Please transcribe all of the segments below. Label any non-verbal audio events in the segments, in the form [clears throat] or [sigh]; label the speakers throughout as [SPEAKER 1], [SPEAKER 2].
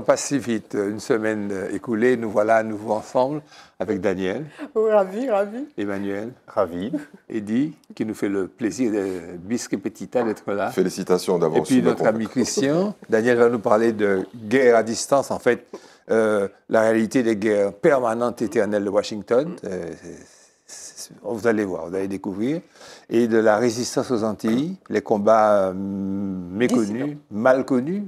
[SPEAKER 1] pas si vite. Une semaine écoulée, nous voilà à nouveau ensemble avec Daniel.
[SPEAKER 2] Oh, ravi, ravi.
[SPEAKER 1] Emmanuel. Ravi. Eddy, qui nous fait le plaisir de bisque petita d'être là. Félicitations d'avoir Et puis notre ami Christian. Daniel va nous parler de guerre à distance, en fait, euh, la réalité des guerres permanentes éternelles de Washington. Euh, vous allez voir, vous allez découvrir. Et de la résistance aux Antilles, les combats euh, méconnus, mal connus,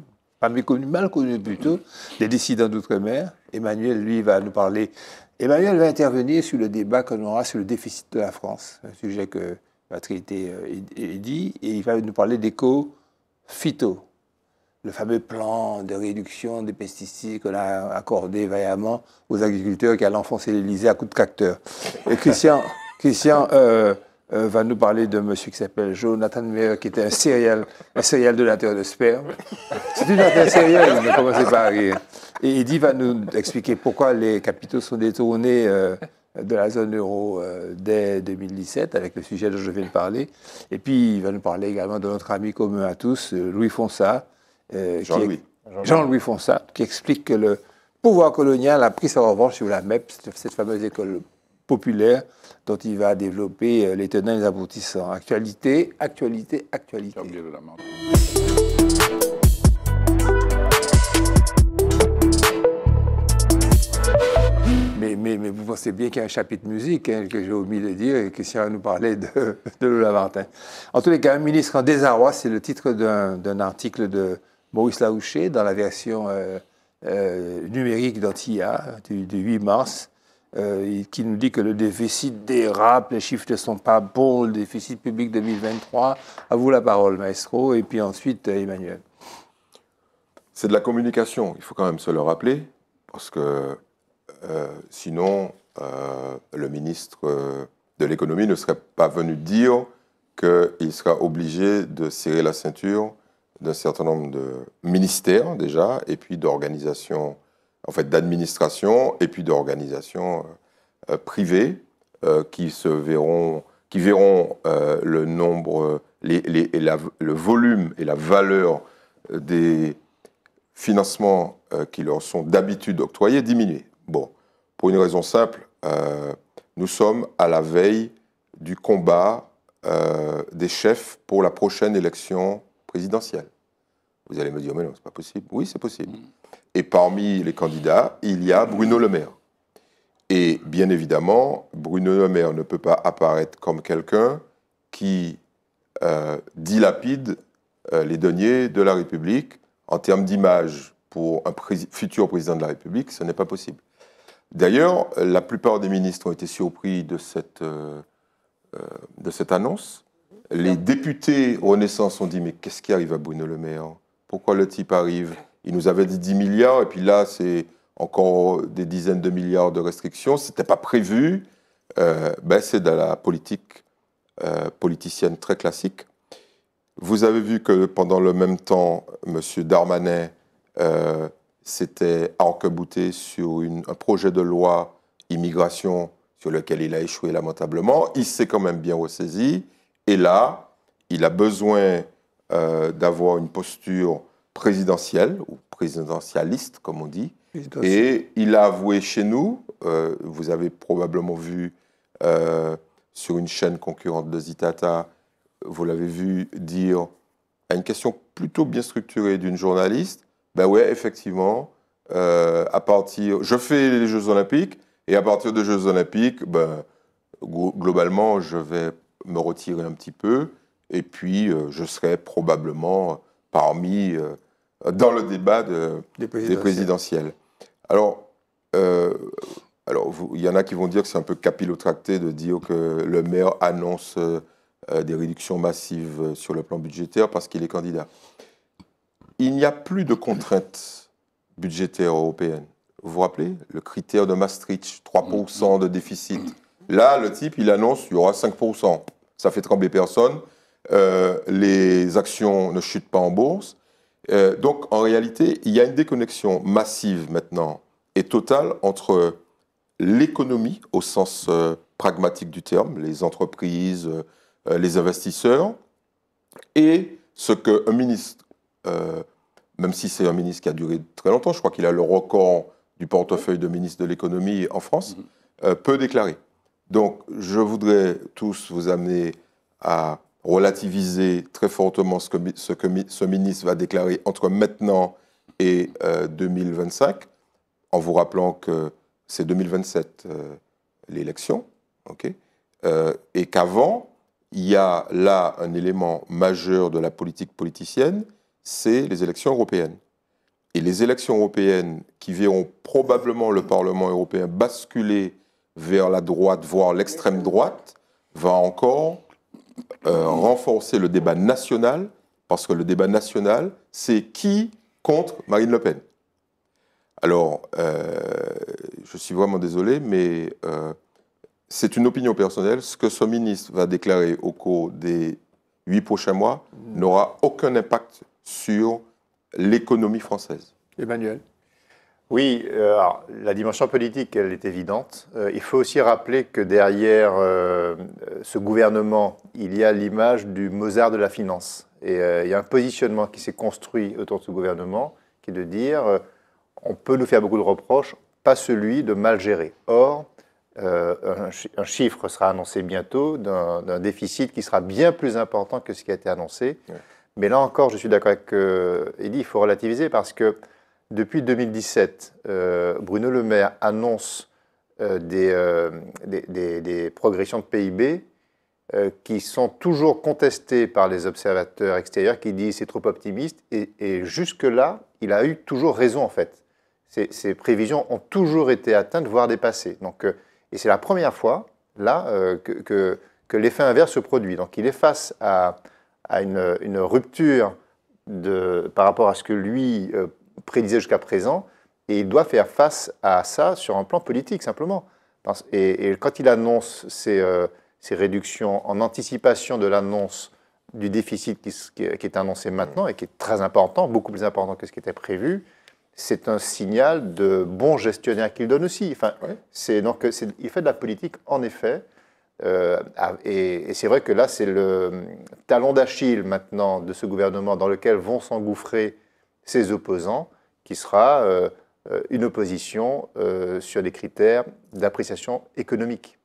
[SPEAKER 1] mal connu plutôt, des dissidents d'outre-mer. Emmanuel, lui, va nous parler. Emmanuel va intervenir sur le débat qu'on aura sur le déficit de la France, un sujet que va traiter euh, dit. et il va nous parler d'éco-phyto, le fameux plan de réduction des pesticides qu'on a accordé vaillamment aux agriculteurs qui allaient enfoncer l'Elysée à coups de cacteur. Et Christian, Christian euh, euh, va nous parler de monsieur qui s'appelle Jonathan Meyer, qui était un serial, un serial donateur de sperme. C'est une affaire sérieuse, ne commencez pas à rire. Et Eddy va nous expliquer pourquoi les capitaux sont détournés euh, de la zone euro euh, dès 2017, avec le sujet dont je viens de parler. Et puis, il va nous parler également de notre ami commun à tous, Louis fonça Jean-Louis. Jean-Louis qui explique que le pouvoir colonial a pris sa revanche sur la MEP, cette fameuse école populaire dont il va développer euh, les tenants et les aboutissants. Actualité, actualité, actualité. Mais, mais, mais, vous pensez bien qu'il y a un chapitre musique hein, que j'ai omis de dire et que on nous parlait de, [laughs] de En tous les cas, un ministre en désarroi, c'est le titre d'un article de Maurice Laouché dans la version euh, euh dont numérique d'Antilla du 8 mars. Euh, qui nous dit que le déficit dérape, les chiffres ne sont pas bons, le déficit public 2023. À vous la parole, maestro,
[SPEAKER 3] et puis ensuite euh, Emmanuel. C'est de la communication, il faut quand même se le rappeler, parce que euh, sinon, le ministre de l'économie ne serait pas venu dire qu'il sera obligé de serrer la ceinture d'un certain nombre de ministères déjà, et puis d'organisations en fait, d'administration et puis d'organisations euh, euh, privées euh, qui se verront, qui verront le nombre, le volume et la valeur des financements qui leur sont d'habitude octroyés diminuer. Bon, pour une raison simple, nous sommes à la veille du combat des chefs pour la prochaine élection présidentielle. Vous allez me dire, mais non, c'est pas possible. Oui, c'est possible. Mm. Et parmi les candidats, il y a Bruno Le Maire. Et bien évidemment, Bruno Le Maire ne peut pas apparaître comme quelqu'un qui euh, dilapide euh, les deniers de la République en termes d'image pour un futur président de la République. Ce n'est pas possible. D'ailleurs, la plupart des ministres ont été surpris de cette, euh, de cette annonce. Les députés Renaissance ont dit Mais qu'est-ce qui arrive à Bruno Le Maire Pourquoi le type arrive il nous avait dit 10 milliards, et puis là, c'est encore des dizaines de milliards de restrictions. Ce n'était pas prévu. Euh, ben, c'est de la politique euh, politicienne très classique. Vous avez vu que pendant le même temps, M. Darmanin euh, s'était arquebouté sur un projet de loi immigration sur lequel il a échoué lamentablement. Il s'est quand même bien ressaisi. Et là, il a besoin d'avoir une posture présidentielle, ou présidentialiste, comme on dit. Et il a avoué chez nous, euh, vous avez probablement vu euh, sur une chaîne concurrente de Zitata, vous l'avez vu dire à une question plutôt bien structurée d'une journaliste, ben ouais, effectivement, euh, à partir, je fais les Jeux Olympiques, et à partir des Jeux Olympiques, ben, globalement, je vais me retirer un petit peu, et puis je serai probablement parmi dans le débat de, des, présidentielles. Alors, euh, alors il y en a qui vont dire que c'est un peu capillotracté de dire que le maire annonce euh, euh, des réductions massives sur le plan budgétaire parce qu'il est candidat. Il n'y a plus de contraintes budgétaires européennes. Vous vous rappelez Le critère de Maastricht, 3% de déficit. Là, le type, il annonce qu'il y aura 5%. Ça fait trembler personne. les actions ne chutent pas en bourse. Euh, donc en réalité, il y a une déconnexion massive maintenant et totale entre l'économie au sens euh, pragmatique du terme, les entreprises, euh, les investisseurs, et ce qu'un ministre, même si c'est un ministre qui a duré très longtemps, je crois qu'il a le record du portefeuille de ministre de l'économie en France, mhm. peut déclarer. Donc je voudrais tous vous amener à relativiser très fortement ce que ce, ministre va déclarer entre maintenant et 2025, euh, en vous rappelant que c'est 2027 euh, l'élection, ok, euh, et qu'avant, il y a là un élément majeur de la politique politicienne, c'est les élections européennes. Et les élections européennes qui verront probablement le Parlement européen basculer vers la droite, voire l'extrême droite, va encore euh, renforcer le débat national, parce que le débat national, c'est qui contre Marine Le Pen. Alors, euh, je suis vraiment désolé, mais euh, c'est une opinion personnelle. Ce que ce ministre va déclarer au cours des huit prochains mois n'aura aucun impact sur l'économie française.
[SPEAKER 4] Emmanuel oui, euh, la dimension politique, elle est évidente. Euh, il faut aussi rappeler que derrière euh, ce gouvernement, il y a l'image du Mozart de la finance. Et il y a un positionnement qui s'est construit autour de ce gouvernement, qui est de dire, on peut nous faire beaucoup de reproches, pas celui de mal gérer. Or, un, chiffre sera annoncé bientôt d'un déficit qui sera bien plus important que ce qui a été annoncé. Mais là encore, je suis d'accord avec Eddy, il faut relativiser parce que depuis 2017, euh, Bruno Le Maire annonce euh, euh, des, des, progressions de PIB qui sont toujours contestées par les observateurs extérieurs qui disent c'est trop optimiste. Et, jusque-là, il a eu toujours raison en fait. Ces, prévisions ont toujours été atteintes, voire dépassées. Donc, et c'est la première fois, là, que, que, l'effet inverse se produit. Donc il est face à, à une, une rupture de, par rapport à ce que lui prédisait jusqu'à présent, et il doit faire face à ça sur un plan politique, simplement. Et, quand il annonce ces, ces, euh, réductions en anticipation de l'annonce du déficit qui, est annoncé maintenant et qui est très important, beaucoup plus important que ce qui était prévu, c'est un signal de bon gestionnaire qu'il donne aussi. Enfin, c'est, donc, il fait de la politique, en effet. Euh, et c'est vrai que là, c'est le euh, talon d'Achille maintenant de ce gouvernement dans lequel vont s'engouffrer ses opposants, qui sera euh, euh, une opposition euh, sur des critères d'appréciation économique.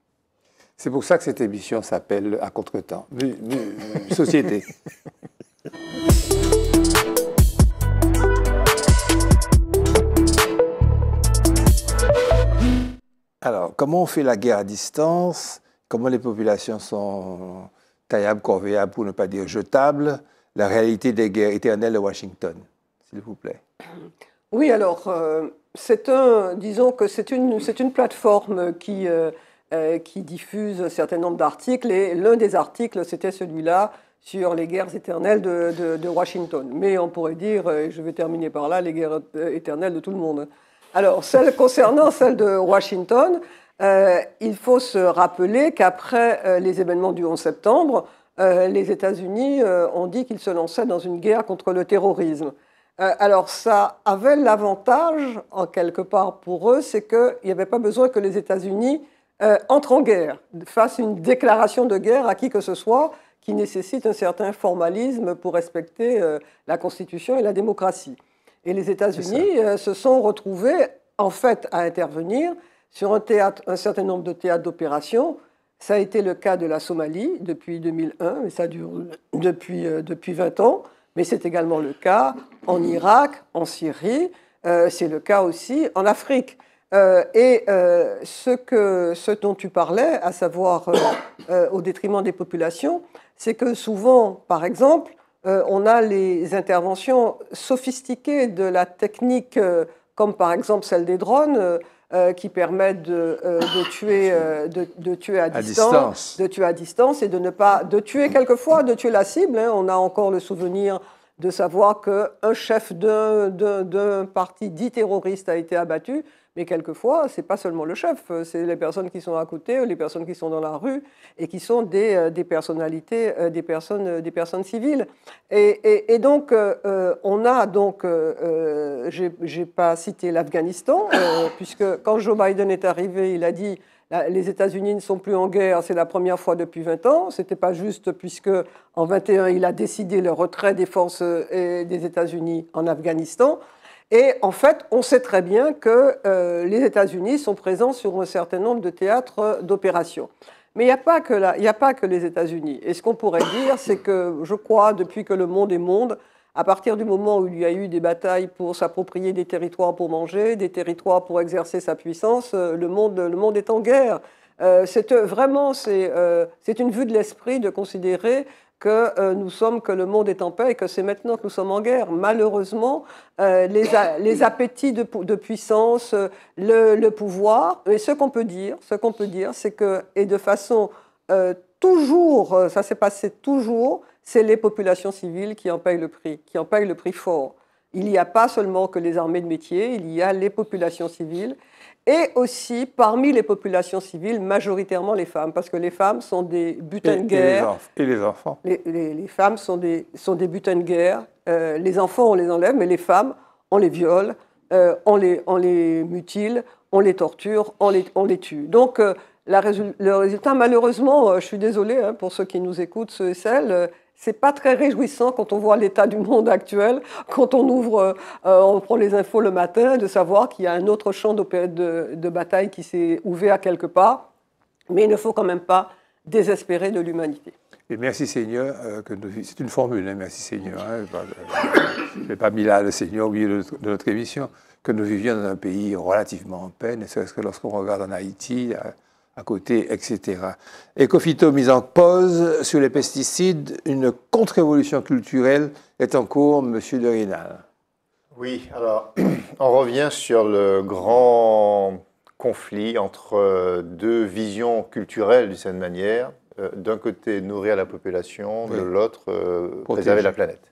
[SPEAKER 4] C'est pour ça que cette émission s'appelle À contretemps, société. [laughs]
[SPEAKER 1] Alors, comment on fait la guerre à distance Comment les populations sont taillables, corvéables, pour ne pas dire jetables La réalité des guerres éternelles de Washington s'il vous plaît
[SPEAKER 2] Oui, alors, euh, c'est un, disons que c'est une, plateforme euh, euh, qui, diffuse un certain nombre d'articles, et l'un des articles, c'était celui-là sur les guerres éternelles de, Washington. Mais on pourrait dire, et je vais terminer par là, les guerres éternelles de tout le monde. Alors, celle, concernant celle de Washington, il faut se rappeler qu'après les événements du 11 septembre, les États-Unis ont dit qu'ils se lançaient dans une guerre contre le terrorisme. Euh, alors ça avait l'avantage, en quelque part pour eux, c'est qu'il n'y avait pas besoin que les États-Unis euh, entrent en guerre, fassent une déclaration de guerre à qui que ce soit qui nécessite un certain formalisme pour respecter euh, la Constitution et la démocratie. Et les États-Unis se sont retrouvés en fait à intervenir sur un, certain nombre de théâtres d'opération. Ça a été le cas de la Somalie depuis 2001, mais ça dure depuis, depuis 20 ans mais c'est également le cas en Irak, en Syrie, euh, c'est le cas aussi en Afrique. Euh, et euh, que, ce dont tu parlais, à savoir au détriment des populations, c'est que souvent, par exemple, on a les interventions sophistiquées de la technique, comme par exemple celle des drones euh, qui permettent de, euh, ah, tuer, euh, de, tuer à distance, de tuer à distance et de ne pas de tuer quelquefois, de tuer la cible. Hein. On a encore le souvenir de savoir qu'un chef d'un parti dit terroriste a été abattu mais quelquefois, ce n'est pas seulement le chef, euh, c'est les personnes qui sont à côté, les personnes qui sont dans la rue et qui sont des, euh, personnalités, euh, des personnes, civiles. Et, donc, on a donc, n'ai j'ai pas cité l'Afghanistan, puisque quand Joe Biden est arrivé, il a dit les États-Unis ne sont plus en guerre, c'est la première fois depuis 20 ans. Ce n'était pas juste puisque en 21, il a décidé le retrait des forces des États-Unis en Afghanistan. Et en fait, on sait très bien que euh, les États-Unis sont présents sur un certain nombre de théâtres d'opération. Mais il n'y a, pas que a pas que les États-Unis. Et ce qu'on pourrait dire, c'est que je crois, depuis que le monde est monde, à partir du moment où il y a eu des batailles pour s'approprier des territoires pour manger, des territoires pour exercer sa puissance, euh, le monde, le monde est en guerre. Euh, c'est vraiment c'est une vue de l'esprit de considérer que euh, nous sommes, que le monde est en paix et que c'est maintenant que nous sommes en guerre. Malheureusement, euh, les, appétits de, puissance, euh, le, le, pouvoir, et ce qu'on peut dire, ce qu'on peut dire, c'est que, et de façon toujours, ça s'est passé toujours, c'est les populations civiles qui en payent le prix, qui en payent le prix fort. Il n'y a pas seulement que les armées de métier, il y a les populations civiles et aussi parmi les populations civiles, majoritairement les femmes, parce que les femmes sont des butins de guerre. Et les, enfants. Les, femmes sont des, sont des butins de guerre. Euh, les enfants, on les enlève, mais les femmes, on les viole, euh, on, les, on les mutile, on les torture, on les, on les tue. Donc, euh, le résultat, malheureusement, je suis désolée hein, pour ceux qui nous écoutent, ceux et celles, c'est pas très réjouissant quand on voit l'état du monde actuel, quand on ouvre, euh, on prend les infos le matin, de savoir qu'il y a un autre champ de, de bataille qui s'est ouvert à quelque part. Mais il ne faut quand même pas désespérer de l'humanité.
[SPEAKER 1] Et merci Seigneur, euh, c'est une formule, hein, merci Seigneur. Hein, euh, je n'ai pas mis là le Seigneur au milieu de, notre émission, que nous vivions dans un pays relativement en peine, cest serait-ce que lorsqu'on regarde en Haïti à côté, etc. Ecofito mise en pause sur les pesticides, une contre-évolution culturelle est en cours, Monsieur de Rinal.
[SPEAKER 4] Oui, alors [clears throat] on revient sur le grand conflit entre euh, deux visions culturelles d'une certaine manière. Euh, d'un côté, nourrir la population, de l'autre, euh, préserver la planète.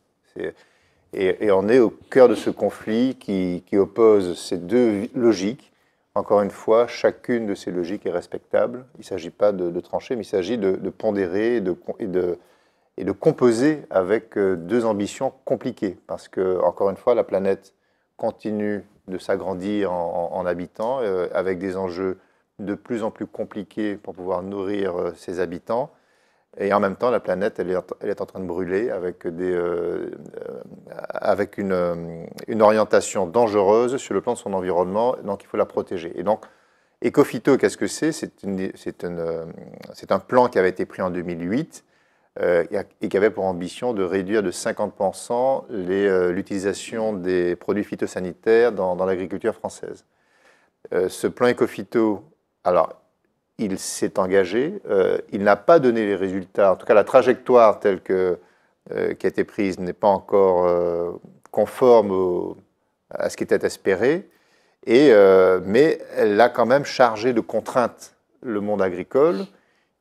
[SPEAKER 4] Et, on est au cœur de ce conflit qui, qui oppose ces deux logiques encore une fois, chacune de ces logiques est respectable. Il ne s'agit pas de, trancher, mais il s'agit de, pondérer et de, composer avec euh, deux ambitions compliquées. Parce que, encore une fois, la planète continue de s'agrandir en, en, habitants, euh, avec des enjeux de plus en plus compliqués pour pouvoir nourrir euh, ses habitants. Et en même temps, la planète, elle est, en train de brûler avec, des, euh, euh, avec euh, une, orientation dangereuse sur le plan de son environnement, donc il faut la protéger. Et donc, Ecofito, qu'est-ce que c'est C'est un plan qui avait été pris en 2008 et qui avait pour ambition de réduire de 50% l'utilisation des produits phytosanitaires dans, dans l'agriculture française. ce plan Ecofito, alors il s'est engagé, euh, il n'a pas donné les résultats. En tout cas, la trajectoire telle que, euh, qui a été prise n'est pas encore euh, conforme à ce qui était espéré, et, mais elle a quand même chargé de contraintes le monde agricole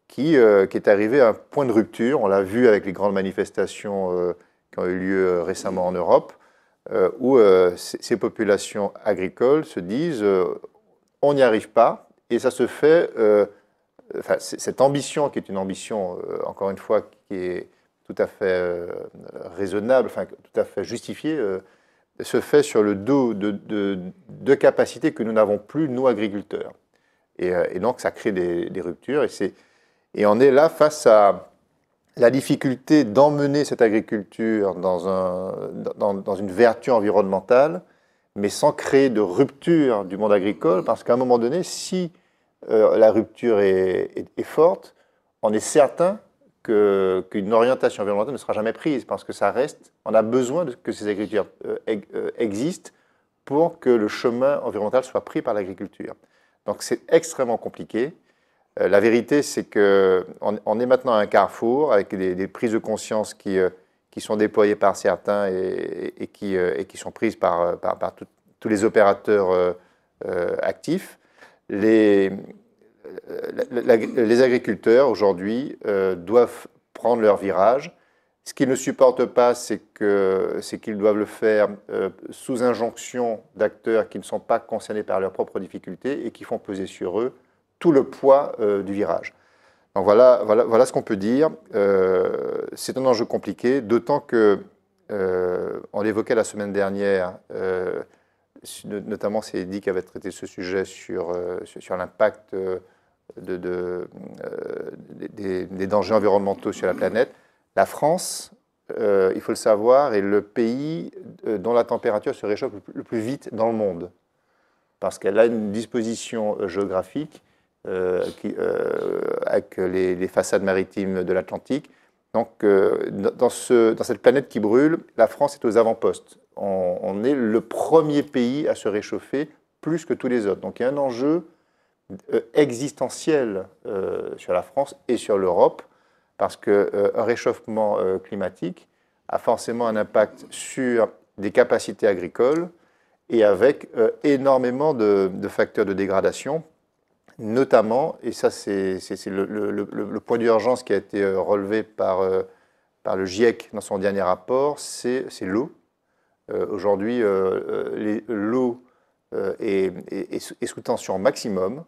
[SPEAKER 4] qui, qui est arrivé à un point de rupture. On l'a vu avec les grandes manifestations qui ont eu lieu récemment en Europe, où ces populations agricoles se disent on n'y arrive pas et ça se fait, euh, enfin, cette ambition qui est une ambition, euh, encore une fois, qui est tout à fait euh, raisonnable, enfin, tout à fait justifiée, se fait sur le dos de capacités que nous n'avons plus, nous, agriculteurs. Et, donc, ça crée des, ruptures. Et, et on est là face à la difficulté d'emmener cette agriculture dans, un, dans une vertu environnementale mais sans créer de rupture du monde agricole, parce qu'à un moment donné, si euh, la rupture est, forte, on est certain qu'une orientation environnementale ne sera jamais prise, parce que ça reste, on a besoin que ces agricultures euh, euh, existent pour que le chemin environnemental soit pris par l'agriculture. Donc c'est extrêmement compliqué. la vérité, c'est qu'on est maintenant à un carrefour avec des prises de conscience qui qui sont déployés par certains et, euh, qui, sont prises par, euh, tous les opérateurs euh, actifs. Les, agriculteurs aujourd'hui doivent prendre leur virage. Ce qu'ils ne supportent pas, c'est qu'ils doivent le faire sous injonction d'acteurs qui ne sont pas concernés par leurs propres difficultés et qui font peser sur eux tout le poids du virage voilà, ce qu'on peut dire. Euh, c'est un enjeu compliqué, d'autant que, euh, on l'évoquait la semaine dernière, euh, notamment c'est Eddy qui avait traité ce sujet sur, l'impact des, dangers environnementaux sur la planète. La France, il faut le savoir, est le pays dont la température se réchauffe le plus vite dans le monde, parce qu'elle a une disposition géographique euh, euh, avec les, façades maritimes de l'Atlantique. Donc, euh, dans, ce, dans, cette planète qui brûle, la France est aux avant-postes. On, est le premier pays à se réchauffer plus que tous les autres. Donc, il y a un enjeu existentiel sur la France et sur l'Europe, parce qu'un réchauffement climatique a forcément un impact sur des capacités agricoles et avec énormément de, de facteurs de dégradation notamment, et ça c'est le, point d'urgence qui a été euh, relevé par, euh, le GIEC dans son dernier rapport, c'est l'eau. Aujourd'hui, l'eau est, sous tension maximum.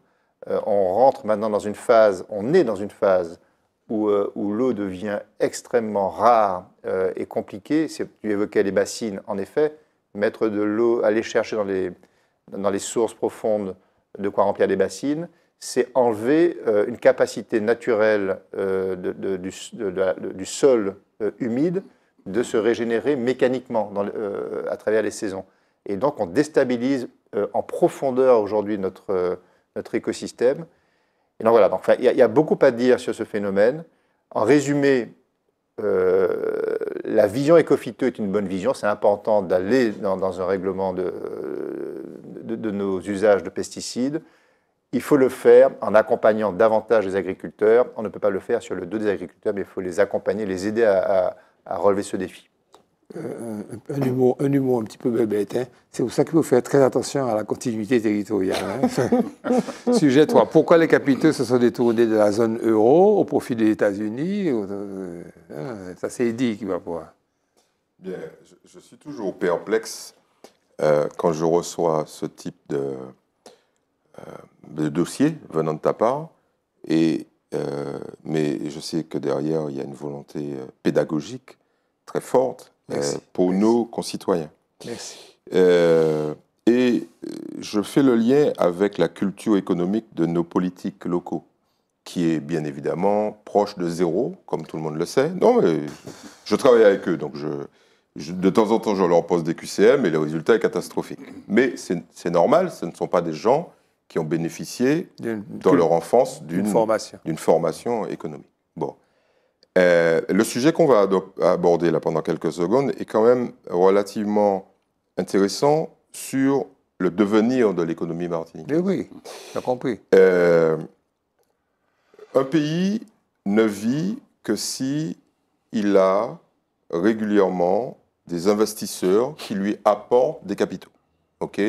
[SPEAKER 4] Euh, on rentre maintenant dans une phase, on est dans une phase où, l'eau devient extrêmement rare et compliquée. Tu évoquais les bassines, en effet, mettre de l'eau, aller chercher dans les sources profondes de quoi remplir des bassines, c'est enlever euh, une capacité naturelle euh, du, sol euh, humide de se régénérer mécaniquement à travers les saisons. Et donc on déstabilise en profondeur aujourd'hui notre, notre écosystème. Et donc voilà, il y, a beaucoup à dire sur ce phénomène. En résumé, la vision écofiteux est une bonne vision. C'est important d'aller dans, un règlement de, de, nos usages de pesticides, il faut le faire en accompagnant davantage les agriculteurs. On ne peut pas le faire sur le dos des agriculteurs, mais il faut les accompagner, les aider à, relever ce défi.
[SPEAKER 1] Euh, un, humour, un un petit peu bébête. Hein. C'est pour ça qu'il faut faire très attention à la continuité territoriale.
[SPEAKER 3] Hein. [laughs] Sujet 3.
[SPEAKER 1] Pourquoi les capitaux se sont détournés de la zone euro au profit des États-Unis euh, euh, ah, Ça, c'est dit qui va pouvoir.
[SPEAKER 3] Bien, je suis toujours perplexe euh, quand je reçois ce type euh, de, dossier venant de ta part, et, euh, mais je sais que derrière, il y a une volonté pédagogique très forte pour nos concitoyens. Merci. et je fais le lien avec la culture économique de nos politiques locaux qui est bien évidemment proche de zéro, comme tout le monde le sait. Non, mais je travaille avec eux, donc je, de temps en temps, je leur pose des QCM et le résultat est catastrophique. Mais c'est normal, ce ne sont pas des gens qui ont bénéficié dans leur enfance d'une formation. formation. économique. Bon. Euh, le sujet qu'on va aborder là pendant quelques secondes est quand même relativement intéressant sur le devenir de l'économie martinique. Eh oui, j'ai compris. Euh, un pays ne vit que si il a régulièrement des investisseurs qui lui apportent des capitaux. Ok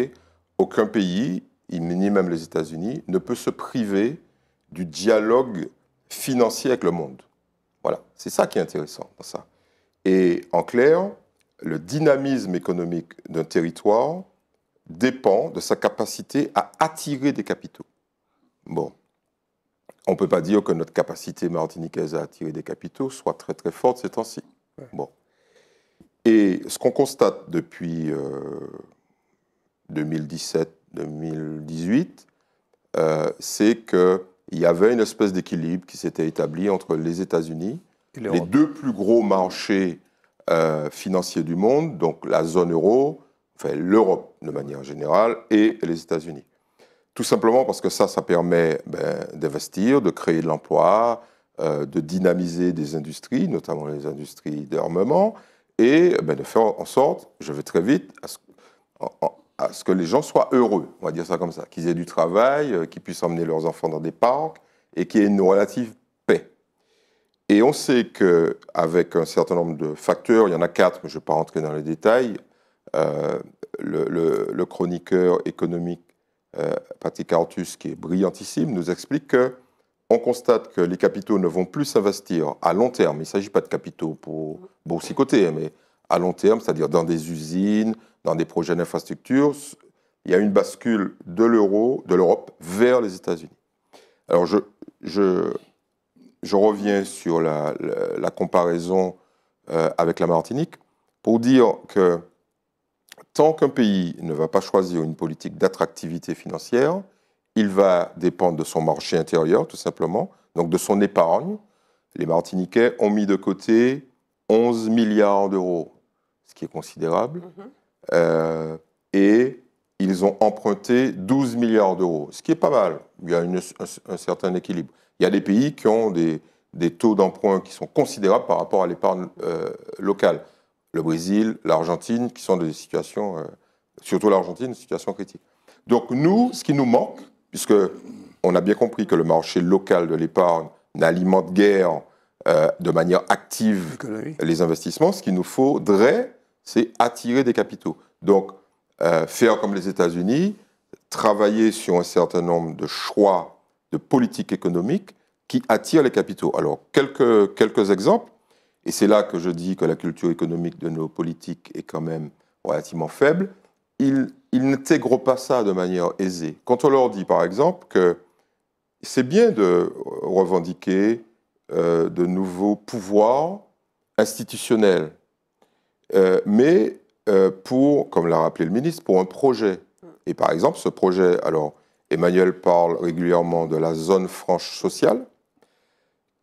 [SPEAKER 3] Aucun pays, ni même les États-Unis, ne peut se priver du dialogue financier avec le monde. Voilà, c'est ça qui est intéressant dans ça. Et en clair, le dynamisme économique d'un territoire dépend de sa capacité à attirer des capitaux. Bon, on ne peut pas dire que notre capacité martiniquaise à attirer des capitaux soit très très forte ces temps-ci. Bon, et ce qu'on constate depuis 2017-2018, euh, euh, c'est qu'il y avait une espèce d'équilibre qui s'était établi entre les États-Unis, les deux plus gros marchés euh, financiers du monde, donc la zone euro, enfin l'Europe de manière générale, et les États-Unis. Tout simplement parce que ça, ça permet ben, d'investir, de créer de l'emploi, de dynamiser des industries, notamment les industries d'armement, et eh ben, de faire en sorte, je vais très vite, à ce, que les gens soient heureux, on va dire ça comme ça, qu'ils aient du travail, euh, qu'ils puissent emmener leurs enfants dans des parcs et qu'il y ait une relative paix. Et on sait qu'avec un certain nombre de facteurs, il y en a quatre, mais je ne vais pas rentrer dans les détails, euh, le, chroniqueur économique euh, Patrick Artus, qui est brillantissime, nous explique que on constate que les capitaux ne vont plus s'investir à long terme. Il ne s'agit pas de capitaux pour boursicoter, mais à long terme, c'est-à-dire dans des usines, dans des projets d'infrastructures, Il y a une bascule de l'euro, de l'Europe, vers les États-Unis. Alors, je, reviens sur la, comparaison euh, avec la Martinique pour dire que tant qu'un pays ne va pas choisir une politique d'attractivité financière, il va dépendre de son marché intérieur, tout simplement, donc de son épargne. Les Martiniquais ont mis de côté 11 milliards d'euros, ce qui est considérable, mhm. euh, et ils ont emprunté 12 milliards d'euros, ce qui est pas mal. Il y a un, certain équilibre. Il y a des pays qui ont des, taux d'emprunt qui sont considérables par rapport à l'épargne euh, locale. Le Brésil, l'Argentine, qui sont dans des situations, euh, surtout l'Argentine, une situation critique. Donc nous, ce qui nous manque, puisque on a bien compris que le marché local de l'épargne n'alimente guère euh, de manière active les investissements. Ce qu'il nous faudrait, c'est attirer des capitaux. Donc, euh, faire comme les États-Unis, travailler sur un certain nombre de choix de politique économique qui attirent les capitaux. Alors, quelques, quelques exemples, et c'est là que je dis que la culture économique de nos politiques est quand même relativement faible ils, n'intègrent pas ça de manière aisée. Quand on leur dit, par exemple, que c'est bien de revendiquer euh, de nouveaux pouvoirs institutionnels, euh, mais euh, pour, comme l'a rappelé le ministre, pour un projet. Et par exemple, ce projet, alors Emmanuel parle régulièrement de la zone franche sociale,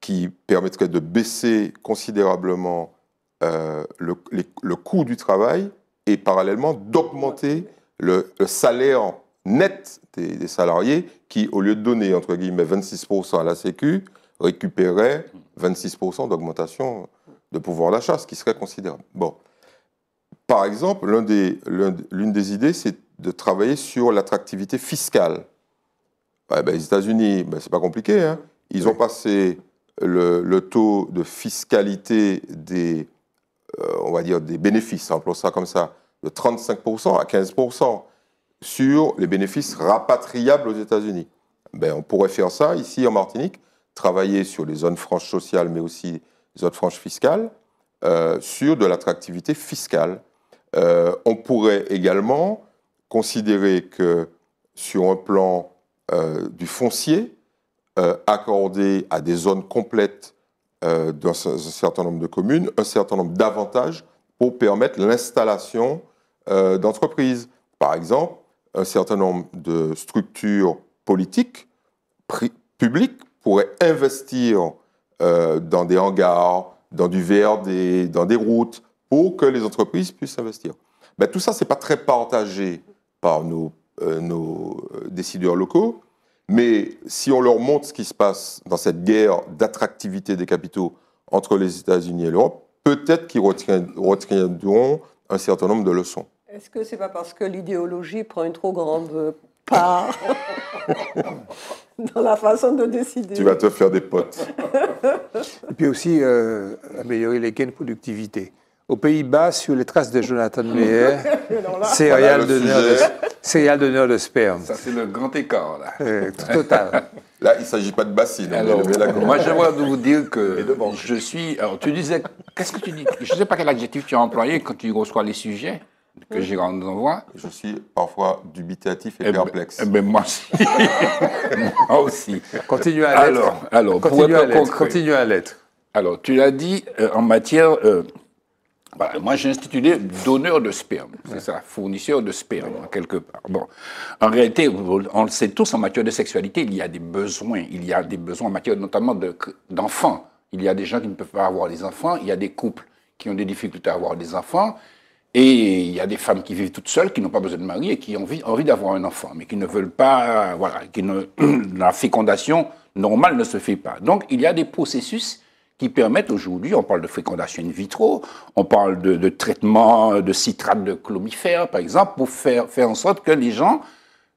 [SPEAKER 3] qui permettrait de baisser considérablement le coût du travail et parallèlement d'augmenter le, salaire net des, salariés qui, au lieu de donner entre guillemets 26% à la Sécu, récupéraient 26% d'augmentation de pouvoir d'achat, ce qui serait considérable. Bon. Par exemple, l'une des, des, idées, c'est de travailler sur l'attractivité fiscale. les eh ben, États-Unis, ben, c'est pas compliqué. Hein. Ils ont passé le, le, taux de fiscalité des, euh, on va dire, des bénéfices, hein, appelons ça comme ça, de 35% à 15% sur les bénéfices rapatriables aux États-Unis. Ben, on pourrait faire ça ici en Martinique, travailler sur les zones franches sociales, mais aussi les autres franches fiscales, euh, sur de l'attractivité fiscale. Euh, on pourrait également considérer que sur un plan du foncier, accordé à des zones complètes euh, dans un certain nombre de communes, un certain nombre d'avantages pour permettre l'installation euh, d'entreprises. Par exemple, un certain nombre de structures politiques publiques pourraient investir euh, dans des hangars, dans du VRD, dans des routes, pour que les entreprises puissent investir. Mais ben, tout ça, ce n'est pas très partagé par nos décideurs locaux. Mais si on leur montre ce qui se passe dans cette guerre d'attractivité des capitaux entre les États-Unis et l'Europe, peut-être qu'ils retiendront un certain nombre de leçons.
[SPEAKER 2] Est-ce que ce n'est pas parce que l'idéologie prend une trop grande euh, part [laughs] dans la façon de décider Tu vas te faire des
[SPEAKER 3] potes.
[SPEAKER 1] et puis aussi, euh, améliorer les gains de productivité. Aux Pays-Bas, sur les traces de Jonathan Meyer,
[SPEAKER 5] [laughs] céréales de de
[SPEAKER 1] Céréales d'honneur de sperme.
[SPEAKER 5] Ça, c'est le grand écart, là.
[SPEAKER 3] Euh, total. [laughs] là, il ne s'agit pas de bassine. Alors, ah, moi, j'aimerais
[SPEAKER 1] vous dire que
[SPEAKER 5] je suis. Alors, tu disais. Qu'est-ce que tu dis Je ne sais pas quel adjectif tu as employé quand tu reçois les sujets
[SPEAKER 3] que j'ai voie. Je suis parfois dubitatif et, eh ben, perplexe. et eh ben, moi aussi.
[SPEAKER 5] [laughs] moi aussi. Continue à l'être. Alors, alors continue, à l'être. Alors, tu l'as dit, euh, en matière euh, moi, j'ai institué donneur de sperme. C'est ça, fournisseur de sperme, quelque part. Bon. En réalité, on le sait tous, en matière de sexualité, il y a des besoins. Il y a des besoins en matière notamment d'enfants. il y a des gens qui ne peuvent pas avoir des enfants. Il y a des couples qui ont des difficultés à avoir des enfants. Et il y a des femmes qui vivent toutes seules, qui n'ont pas besoin de mari et qui ont envie, envie d'avoir un enfant, mais qui ne veulent pas, voilà, qui [clears throat] la fécondation normale ne se fait pas. Donc, il y a des processus qui permettent aujourd'hui, on parle de fécondation in vitro, on parle de, traitement de citrate de chlomifère, par exemple, pour faire, faire en sorte que les gens,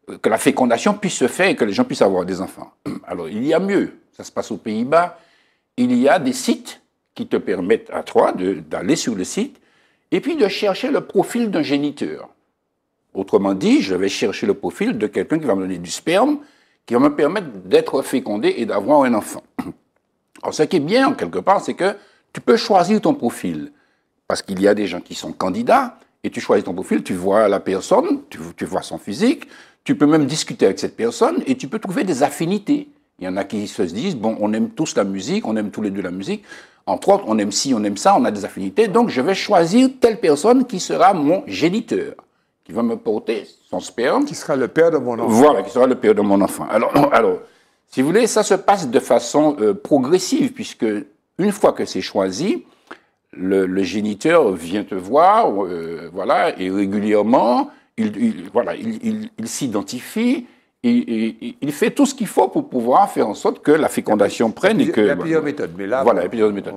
[SPEAKER 5] euh, que la fécondation puisse se faire et que les gens puissent avoir des enfants. [clears throat] Alors, il y a mieux. Ça se passe aux Pays-Bas. Il y a des sites qui te permettent à toi d'aller sur le site et puis de chercher le profil d'un géniteur. Autrement dit, je vais chercher le profil de quelqu'un qui va me donner du sperme, qui va me permettre d'être fécondé et d'avoir un enfant. [clears throat] Alors, ce qui est bien, en quelque part, c'est que tu peux choisir ton profil. Parce qu'il y a des gens qui sont candidats, et tu choisis ton profil, tu vois la personne, tu, vois son physique, tu peux même discuter avec cette personne, et tu peux trouver des affinités. Il y en a qui se disent, bon, on aime tous la musique, on aime tous les deux la musique, entre autres, on aime ci, on aime ça, on a des affinités, donc je vais choisir telle personne qui sera mon géniteur, qui va me porter son sperme. Qui sera le père de mon enfant. Voilà, qui sera le père de mon enfant. Alors, [coughs] alors si vous voulez, ça se passe de façon euh, progressive, puisque une fois que c'est choisi, le, le, géniteur vient te voir, euh, voilà, et régulièrement, il, voilà, il, il, il s'identifie, il, il, fait tout ce qu'il faut pour pouvoir faire en sorte que la fécondation prenne et que... La bah, plusieurs
[SPEAKER 1] méthodes, mais là... Voilà,
[SPEAKER 5] a plusieurs méthodes.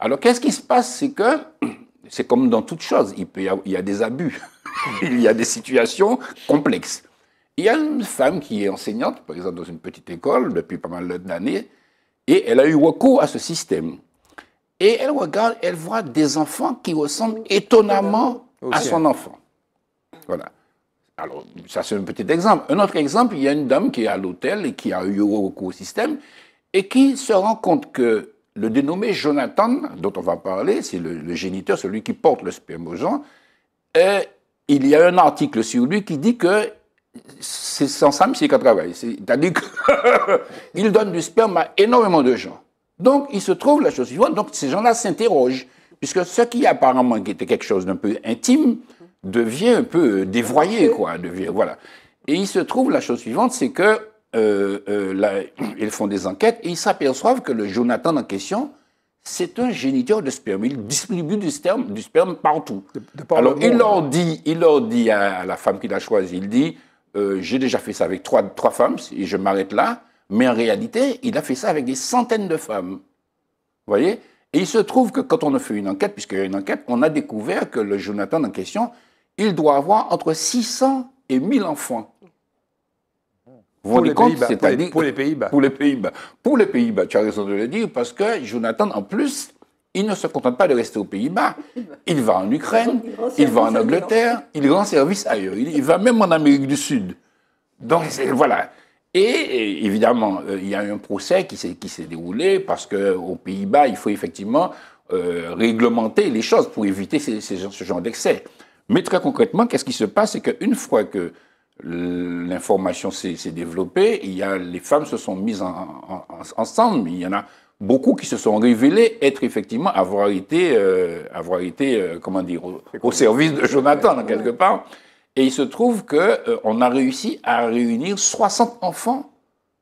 [SPEAKER 5] Alors, qu'est-ce qui se passe C'est que, c'est comme dans toute chose, il, peut y, il y a des abus, [laughs] il y a des situations complexes. Il y a une femme qui est enseignante, par exemple, dans une petite école depuis pas mal d'années, et elle a eu recours à ce système. Et elle regarde, elle voit des enfants qui ressemblent étonnamment à son enfant. Voilà. Alors, ça c'est un petit exemple. Un autre exemple, il y a une dame qui est à l'hôtel et qui a eu recours au système et qui se rend compte que le dénommé Jonathan, dont on va parler, c'est le, géniteur, celui qui porte le spermogène, gens euh, il y a un article sur lui qui dit que c'est sans ça, c'est travaille. C'est-à-dire qu'il [laughs] donne du sperme à énormément de gens. Donc, il se trouve la chose suivante. Donc, ces gens-là s'interrogent, puisque ce qui apparemment était quelque chose d'un peu intime devient un peu euh, dévoyé, quoi. Devient, voilà. Et il se trouve la chose suivante, c'est que euh, euh, [clears throat] ils font des enquêtes et ils s'aperçoivent que le Jonathan en question, c'est un géniteur de sperme. Il distribue du sperme, du sperme partout. Alors, il leur, dit, il leur dit à, à la femme qu'il a choisie, il dit, euh, j'ai déjà fait ça avec trois, trois femmes, et je m'arrête là, mais en réalité, il a fait ça avec des centaines de femmes. Vous voyez Et il se trouve que quand on a fait une enquête, puisqu'il y a une enquête, on a découvert que le Jonathan en question, il doit avoir entre 600 et 1000 enfants.
[SPEAKER 2] Vous vous pour, les pays Pour les Pays-Bas.
[SPEAKER 5] Pour les Pays-Bas, tu as raison de le dire, parce que Jonathan, en plus, il ne se contente pas de rester aux Pays-Bas, [laughs] il va en Ukraine, il va en Angleterre, il rend service ailleurs, il va même en Amérique du Sud. Donc voilà. Et évidemment, euh, il y a eu un procès qui s'est déroulé parce qu'aux Pays-Bas, il faut effectivement euh, réglementer les choses pour éviter ce genre d'excès. Mais très concrètement, qu'est-ce qui se passe C'est qu'une fois que l'information s'est développée, il y a, les femmes se sont mises ensemble. Il y en a beaucoup qui se sont révélés être effectivement avoir été, euh, avoir été euh, comment dire, au, service de Jonathan quelque part. Et il se trouve que euh, on a réussi à réunir 60 enfants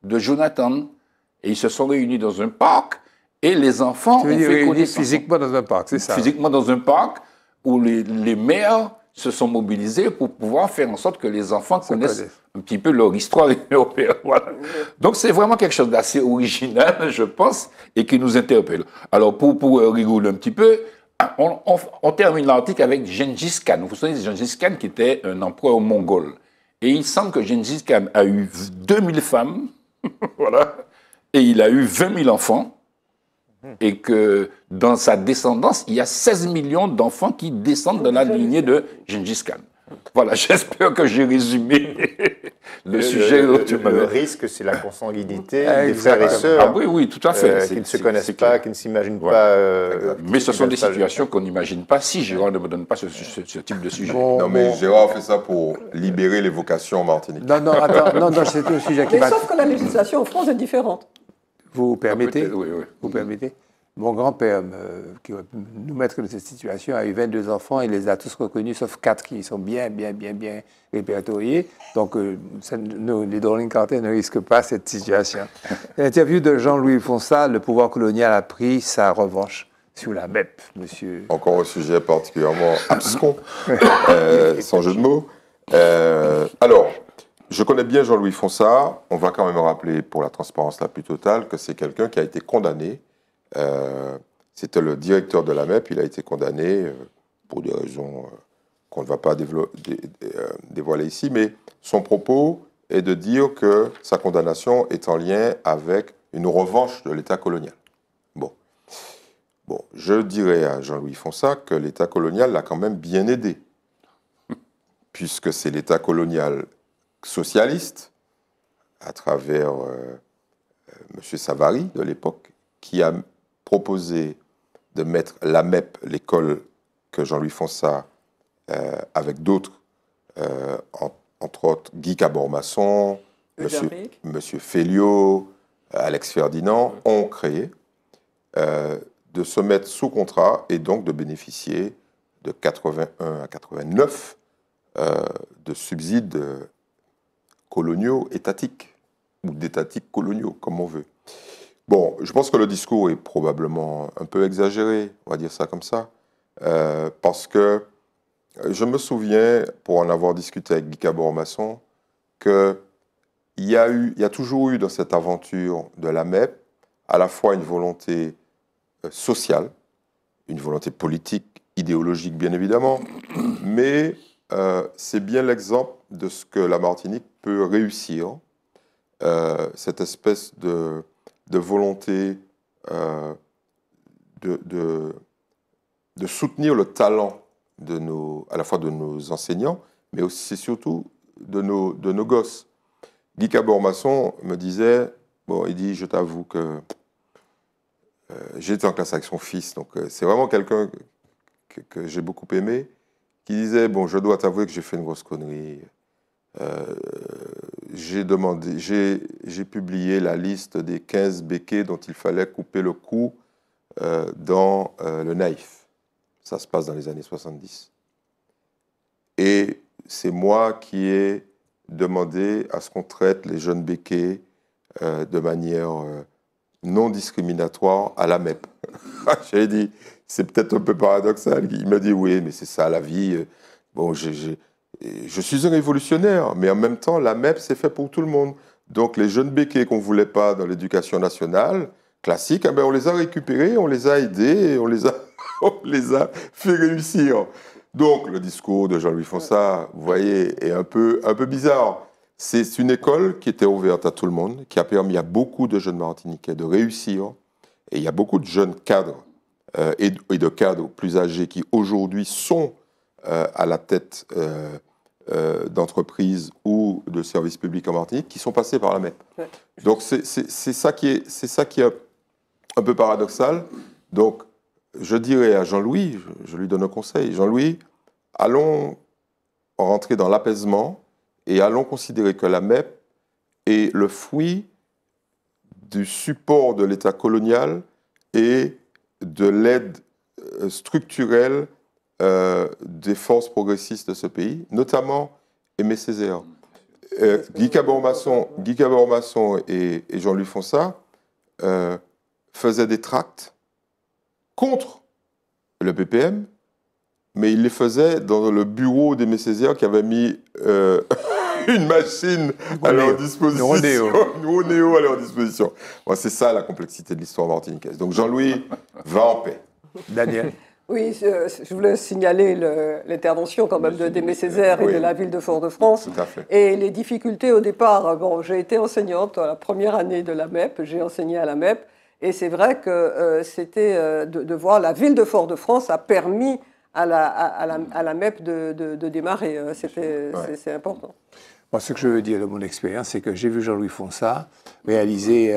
[SPEAKER 5] de Jonathan. Et ils se sont réunis dans un parc et les enfants ont fait connaissance. Physiquement
[SPEAKER 1] dans un parc, c'est ça. Hein? Physiquement
[SPEAKER 5] dans un parc où les, les mères se sont mobilisés pour pouvoir faire en sorte que les enfants connaissent un petit peu leur histoire [laughs] européenne. Donc c'est vraiment quelque chose d'assez original, [laughs] je pense, et qui nous interpelle. Alors pour, euh, rigoler un petit peu, ah, on, termine l'article avec Genghis Khan. Vous vous souvenez de Khan qui était un empereur mongol. Et il semble que Genghis Khan a eu 2000 femmes, [laughs] voilà, et il a eu 20 000 enfants, mmh. et que dans sa descendance, il y a 16 millions d'enfants qui descendent de la lignée de
[SPEAKER 4] Gengis Khan. Voilà, [laughs] j'espère que j'ai résumé le, sujet. Le, risque, c'est la consanguinité des frères et sœurs. Ah oui, oui, tout à fait. Euh, qui ne se connaissent pas, qui ne s'imaginent
[SPEAKER 5] pas. Euh, mais ce sont des situations qu'on n'imagine pas si Gérard ne me donne pas ce, type de sujet.
[SPEAKER 3] non, mais Gérard fait ça pour libérer les vocations martiniques. Non, non, attends, [laughs] non, c'est un sujet qui mais Sauf
[SPEAKER 2] que la législation en France est différente.
[SPEAKER 3] Vous permettez oui, oui. Vous permettez
[SPEAKER 1] mon grand-père, euh, qui nous mettre dans cette situation, a eu 22 enfants, et les a tous reconnus, sauf 4 qui sont bien, bien, bien, bien répertoriés. Donc, euh, les Dorling Carter ne risquent pas cette situation. [laughs] L'interview de Jean-Louis Fonsa, le pouvoir colonial a pris sa revanche
[SPEAKER 3] sur la MEP, monsieur. Encore un sujet particulièrement [laughs] abscon, euh, sans jeu de mots. alors, je connais bien Jean-Louis Fonsa. On va quand même rappeler, pour la transparence la plus totale, que c'est quelqu'un qui a été condamné euh, c'était le directeur de la MEP, il a été condamné euh, pour des raisons euh, qu'on ne va pas dévoiler ici, mais son propos est de dire que sa condamnation est en lien avec une revanche de l'État colonial. Bon. Bon, je dirais à Jean-Louis Fonsac que l'État colonial l'a quand même bien aidé, [laughs] puisque c'est l'État colonial socialiste, à travers M. Savary de l'époque, qui a Proposer de mettre la Mep, l'école que Jean-Louis Fonsat, euh, avec d'autres, euh, entre autres Guy Cabor-Masson, Monsieur, Monsieur euh, Alex Ferdinand, ont créé, de se mettre sous contrat et donc de bénéficier de 81 à 89 de subsides coloniaux étatiques, ou d'étatiques coloniaux, comme on veut. Bon, je pense que le discours est probablement un peu exagéré, on va dire ça comme ça, euh, parce que euh, je me souviens, pour en avoir discuté avec Guy masson qu'il y, a eu, y a toujours eu dans cette aventure de la MEP à la fois une volonté euh, sociale, une volonté politique, idéologique bien évidemment, mais c'est bien l'exemple de ce que la Martinique peut réussir, cette espèce de de volonté, euh, de, de, soutenir le talent de nos, à la fois de nos enseignants, mais aussi et surtout de nos, de nos gosses. Guy me disait, bon, il dit, je t'avoue que euh, j'étais en classe avec son fils, donc euh, c'est vraiment quelqu'un que, j'ai beaucoup aimé, qui disait, bon, je dois t'avouer que j'ai fait une grosse connerie j'ai demandé, j'ai publié la liste des 15 béquets dont il fallait couper le cou euh, dans euh, le naïf. Ça se passe dans les années 70. Et c'est moi qui ai demandé à ce qu'on traite les jeunes béquets euh, de manière non discriminatoire à la MEP. [laughs] j'ai dit, c'est peut-être un peu paradoxal. Il m'a dit, oui, mais c'est ça la vie. Bon, j'ai je suis un révolutionnaire, mais en même temps, la MEP, c'est fait pour tout le monde. Donc les jeunes béquets qu'on ne voulait pas dans l'éducation nationale, classique, eh ben, on les a récupérés, on les a aidés, on les a, [laughs] les a fait réussir. Donc le discours de Jean-Louis Fonsa, vous voyez, est un peu, un peu bizarre. C'est une école qui était ouverte à tout le monde, qui a permis à beaucoup de jeunes martiniquais de réussir. Et il y a beaucoup de jeunes cadres euh, et, de cadres plus âgés qui aujourd'hui sont euh, à la tête euh, euh, d'entreprises ou de services publics en Martinique qui sont passés par la MEP. Donc c'est ça qui est, c'est ça qui est un peu paradoxal. Donc je dirais à Jean-Louis, je, je, lui donne un conseil, Jean-Louis, allons rentrer dans l'apaisement et allons considérer que la MEP est le fruit du support de l'État colonial et de l'aide euh, structurelle euh, des forces progressistes de ce pays, notamment Aimé Césaire. Euh, Guy Cabor-Masson et, Jean-Louis Fonsat euh, faisaient des tracts contre le PPM, mais ils les faisaient dans le bureau d'Aimé Césaire qui avait mis euh, [laughs] une machine à leur disposition. Une [laughs] à leur disposition. C'est ça la complexité de l'histoire martiniquaise. Donc Jean-Louis, va en paix. Daniel
[SPEAKER 2] oui, euh, je voulais signaler l'intervention quand même de Démé Césaire et de la ville de Fort-de-France. Et les difficultés au départ. Bon, j'ai été enseignante la première année de la MEP, j'ai enseigné à la MEP. Et c'est vrai que euh, c'était euh, de, voir la ville de Fort-de-France a permis à la, à, la, à la, MEP de, de, démarrer. C'était, c'est, important.
[SPEAKER 1] Moi, ce que je veux dire de mon expérience, c'est que j'ai vu Jean-Louis Fonsa réaliser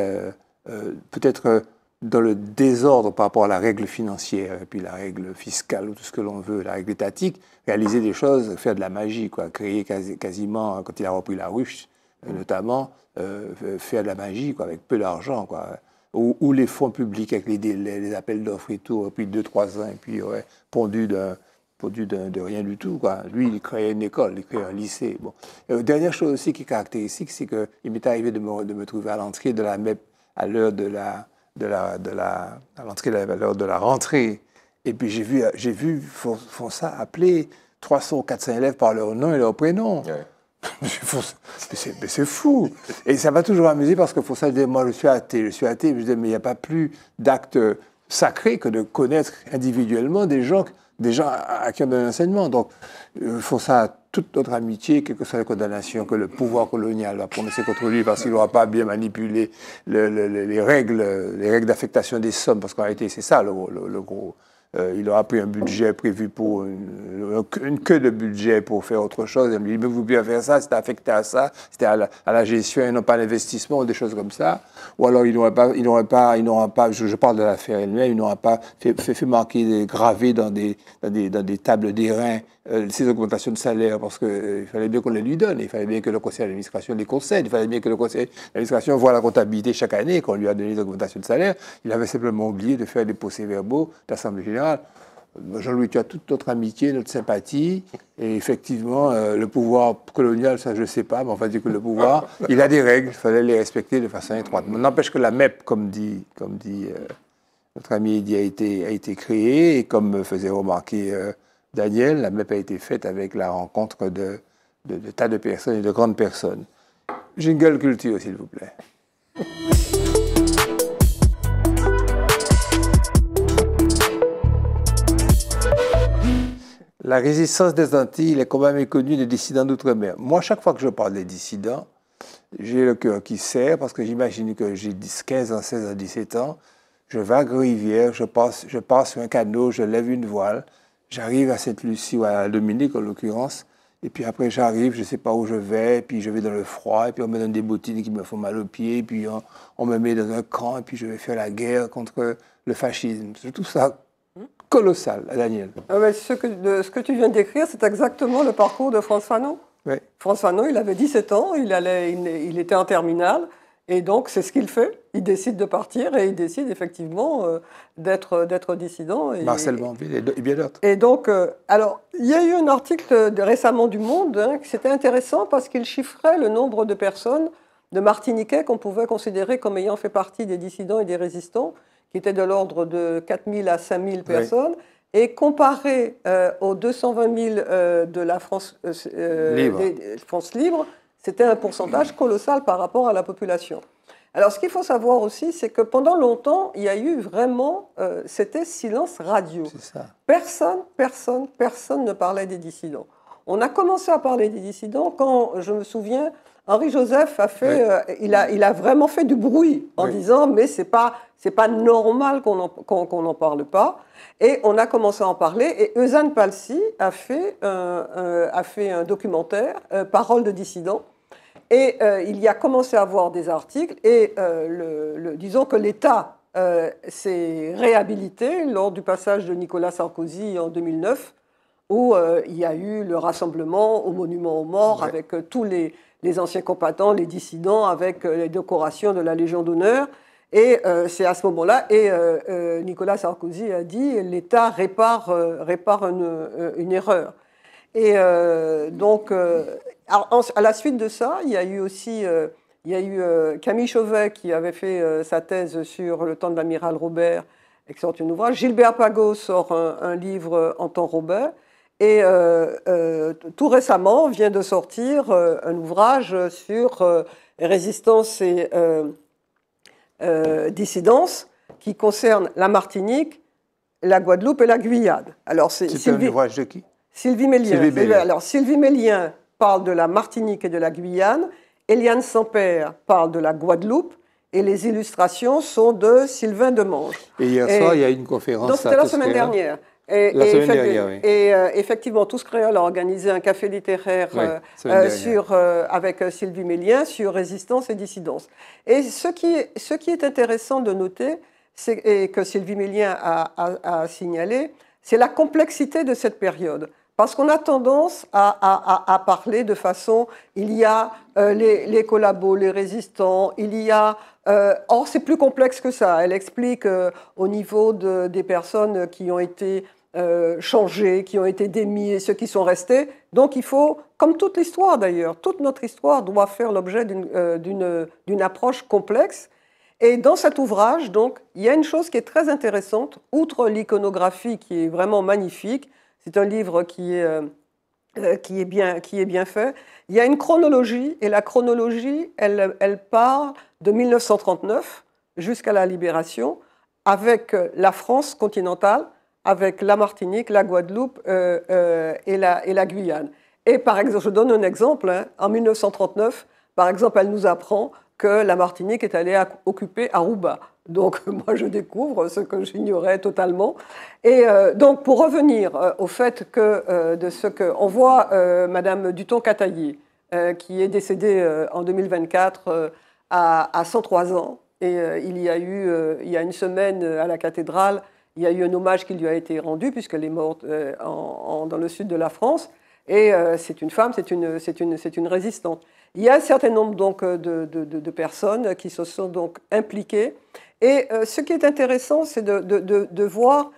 [SPEAKER 1] peut-être dans le désordre par rapport à la règle financière, et puis la règle fiscale, ou tout ce que l'on veut, la règle étatique, réaliser des choses, faire de la magie, quoi, créer quasiment, quand il a repris la ruche, euh, notamment, euh, faire de la magie, quoi, avec peu d'argent, quoi. Ou, les fonds publics avec les, les appels d'offres et tout, et puis deux, trois ans, et puis ouais, pondu de de, rien du tout. Quoi. Lui, il créait une école, il créait un lycée. Bon. Euh, dernière chose aussi qui est caractéristique, c'est qu'il m'est arrivé de me, de me, trouver à l'entrée de la MEP à l'heure de la, de la, de la, l'entrée la valeur de la rentrée. Et puis j'ai vu, j'ai vu font, ça appeler 300 ou 400 élèves par leur nom et leur prénom. Ouais. [laughs] mais c'est fou. Et ça m'a toujours amusé parce que Fonsa ça, je moi, je suis athée, je suis athée. mais il n'y a pas plus d'acte sacré que de connaître individuellement des gens, des gens à qui on donne un Donc, ils euh, ça toute notre amitié, quelles que soient les condamnations que le pouvoir colonial va prononcer contre lui parce qu'il n'aura pas bien manipulé les règles, les règles d'affectation des sommes, parce qu'en réalité, c'est ça le gros, euh, il aura pris un budget prévu pour une, queue de budget pour faire autre chose. Il me dit, mais vous pouvez faire ça, c'était affecté à ça, c'était à, la gestion et non pas à l'investissement, des choses comme ça. Ou alors, il n'aurait pas, il pas, il pas je, parle de l'affaire elle-même, il n'aura pas fait, fait, marquer, gravé dans des, dans des, dans des tables d'airain euh, ces augmentations de salaire parce qu'il euh, il fallait bien qu'on les lui donne, il fallait bien que le conseil d'administration les concède, il fallait bien que le conseil d'administration voit la comptabilité chaque année qu'on lui a donné les augmentations de salaire. Il avait simplement oublié de faire des procès-verbaux d'Assemblée générale Jean-Louis, tu as toute notre amitié, notre sympathie. Et effectivement, euh, le pouvoir colonial, ça je ne sais pas, mais enfin, du coup le pouvoir, il a des règles, il fallait les respecter de façon étroite. N'empêche que la MEP, comme dit, comme dit euh, notre ami Eddy, a été, a créée. Et comme faisait remarquer euh, Daniel, la MEP a été faite avec la rencontre de, de tas de personnes et de grandes personnes. Jingle culture, s'il vous plaît. la résistance des Antilles est quand même méconnue des dissidents d'outre-mer. Moi, chaque fois que je parle des dissidents, j'ai le cœur qui serre parce que j'imagine que j'ai 15 ans, 16 ans, 17 ans. Je vague rivière, je passe, je passe sur un canot, je lève une voile, j'arrive à Sainte-Lucie ou à Dominique en l'occurrence, et puis après j'arrive, je ne sais pas où je vais, puis je vais dans le froid, et puis on me donne des bottines qui me font mal aux pieds, et puis on, me met dans un camp, et puis je vais faire la guerre contre le fascisme. C'est Tout ça colossal, Daniel.
[SPEAKER 2] Ah ce, que, tu viens de décrire, c'est exactement le parcours de François Fanon. François Fanon, il avait 17 ans, il, allait, il, était en terminale, et donc c'est ce qu'il fait. Il décide de partir et il décide effectivement euh, d'être dissident. Et, Marcel
[SPEAKER 1] Banville et, bien d'autres.
[SPEAKER 2] Et donc, euh, alors, il y a eu un article récemment du Monde hein, qui était intéressant parce qu'il chiffrait le nombre de personnes de Martiniquais qu'on pouvait considérer comme ayant fait partie des dissidents et des résistants qui était de l'ordre de 4 000 à 5 000 personnes. Et comparé euh, aux 220 000 euh, de la France, euh, libre. France libre, c'était un pourcentage colossal par rapport à la population. Alors ce qu'il faut savoir aussi, c'est que pendant longtemps, il y a eu vraiment, c'était silence radio. Personne, personne, personne ne parlait des dissidents. On a commencé à parler des dissidents quand, je me souviens, Henri Joseph a fait, euh, il, a, vraiment fait du bruit en disant mais c'est pas pas normal qu'on n'en parle pas. Et on a commencé à en parler. Et Eusanne Palsy a fait euh, euh, a fait un documentaire Parole de dissidents ». Et il y a commencé à avoir des articles. Et disons que l'État s'est réhabilité lors du passage de Nicolas Sarkozy en 2009 où euh, il y a eu le rassemblement au monument aux morts avec euh, tous les, les, anciens combattants, les dissidents, avec euh, les décorations de la Légion d'honneur. Et c'est à ce moment-là, et Nicolas Sarkozy a dit, l'État répare, une, erreur. Et donc, à, la suite de ça, il y a eu aussi... il y a eu Camille Chauvet qui avait fait sa thèse sur le temps de l'amiral Robert, et qui sort un ouvrage. Gilbert Pagot sort un livre en temps Robert. Et euh, euh, tout récemment vient de sortir euh, un ouvrage sur résistance et dissidence qui concerne la Martinique, la Guadeloupe et la Guyane. Alors c'est un ouvrage de qui Sylvie Mélien. Sylvie Mélien. Alors Sylvie Mélien parle de la Martinique et de la Guyane. Eliane Samper parle de la Guadeloupe. Et les illustrations sont de Sylvain Demange. Et hier soir, il y a
[SPEAKER 1] une conférence. Donc, c'était la semaine dernière.
[SPEAKER 2] Et, euh, effectivement, Tous Créoles a organisé un café littéraire euh, euh, sur, avec Sylvie Mélien sur résistance et dissidence. Et ce qui, ce qui est intéressant de noter, et que Sylvie Mélien a, signalé, c'est la complexité de cette période. Parce qu'on a tendance à, parler de façon, il y a les, les collabos, les résistants, il y a or, c'est plus complexe que ça. Elle explique au niveau des personnes qui ont été euh, changés, qui ont été démis et ceux qui sont restés. Donc il faut, comme toute l'histoire d'ailleurs, toute notre histoire doit faire l'objet euh, d'une approche complexe. Et dans cet ouvrage, donc, il y a une chose qui est très intéressante, outre l'iconographie qui est vraiment magnifique, c'est un livre qui est, euh, qui, est bien, qui est bien fait, il y a une chronologie, et la chronologie, elle, elle part de 1939 jusqu'à la libération, avec la France continentale, avec la Martinique, la Guadeloupe euh, euh, et, la, Guyane. Et par exemple, je donne un exemple, hein. en 1939, par exemple, elle nous apprend que la Martinique est allée occuper Aruba. Donc [laughs] moi, je découvre ce que j'ignorais totalement. Et euh, donc, pour revenir au fait que, de ce qu'on voit Madame Duton-Cataillé, qui est décédée en 2024 à, à, 103 ans, et il y a eu, il y a une semaine à la cathédrale, il y a eu un hommage qui lui a été rendu puisqu'elle est morte euh, dans le sud de la France. Et euh, c'est une femme, c'est une, une, une, résistante. Il y a un certain nombre donc, euh, de, de, personnes qui se sont donc impliquées. Et ce qui est intéressant, c'est de, de, voir,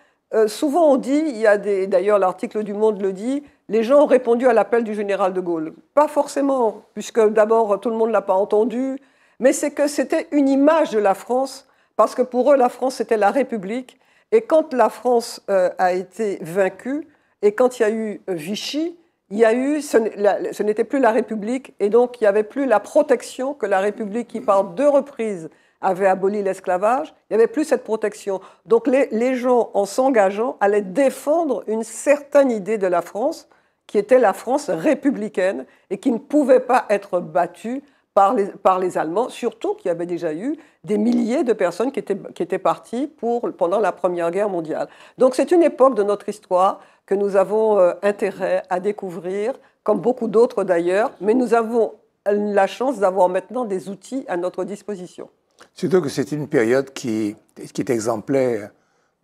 [SPEAKER 2] souvent on dit, il y a d'ailleurs l'article du Monde le dit, les gens ont répondu à l'appel du général de Gaulle. Pas forcément, puisque d'abord tout le monde ne l'a pas entendu, mais c'est que c'était une image de la France, parce que pour eux la France c'était la République, et quand la France euh, a été vaincue, et quand il y a eu Vichy, ce n'était plus la République, et donc il n'y avait plus la protection que la République, qui par deux reprises avait aboli l'esclavage, il n'y avait plus cette protection. Donc les gens, en s'engageant, allaient défendre une certaine idée de la France, qui était la France républicaine, et qui ne pouvait pas être battue par les, Allemands, surtout qu'il y avait déjà eu des milliers de personnes qui étaient, qui parties pour, pendant la Première Guerre mondiale. Donc c'est une époque de notre histoire que nous avons euh, intérêt à découvrir, comme beaucoup d'autres d'ailleurs, mais nous avons la chance d'avoir maintenant des outils à notre disposition.
[SPEAKER 1] Surtout que c'est une période qui, est exemplaire